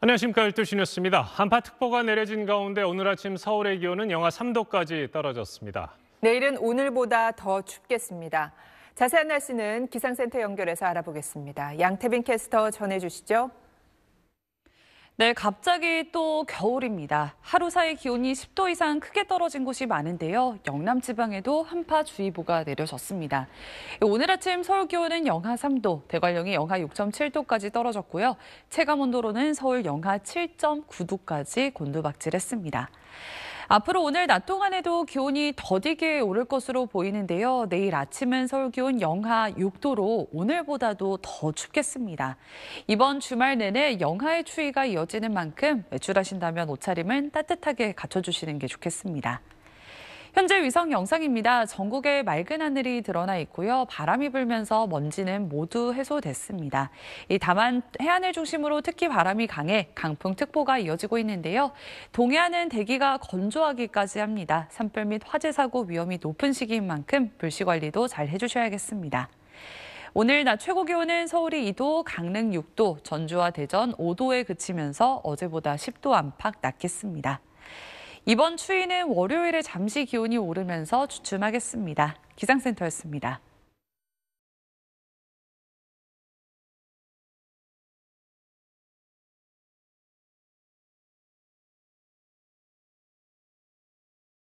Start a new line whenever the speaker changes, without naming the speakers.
안녕하십니까 12시 뉴스입니다. 한파 특보가 내려진 가운데 오늘 아침 서울의 기온은 영하 3도까지 떨어졌습니다.
내일은 오늘보다 더 춥겠습니다. 자세한 날씨는 기상센터 연결해서 알아보겠습니다. 양태빈 캐스터 전해주시죠.
네, 갑자기 또 겨울입니다. 하루 사이 기온이 10도 이상 크게 떨어진 곳이 많은데요. 영남 지방에도 한파주의보가 내려졌습니다. 오늘 아침 서울 기온은 영하 3도, 대관령이 영하 6.7도까지 떨어졌고요. 체감 온도로는 서울 영하 7.9도까지 곤두박질했습니다. 앞으로 오늘 낮 동안에도 기온이 더디게 오를 것으로 보이는데요. 내일 아침은 서울 기온 영하 6도로 오늘보다도 더 춥겠습니다. 이번 주말 내내 영하의 추위가 이어지는 만큼 외출하신다면 옷차림은 따뜻하게 갖춰주시는 게 좋겠습니다. 현재 위성 영상입니다. 전국에 맑은 하늘이 드러나 있고요. 바람이 불면서 먼지는 모두 해소됐습니다. 다만 해안을 중심으로 특히 바람이 강해 강풍특보가 이어지고 있는데요. 동해안은 대기가 건조하기까지 합니다. 산불 및 화재 사고 위험이 높은 시기인 만큼 불씨 관리도 잘 해주셔야겠습니다. 오늘 낮 최고 기온은 서울이 2도, 강릉 6도, 전주와 대전 5도에 그치면서 어제보다 10도 안팎 낮겠습니다. 이번 추위는 월요일에 잠시 기온이 오르면서 주춤하겠습니다. 기상센터였습니다.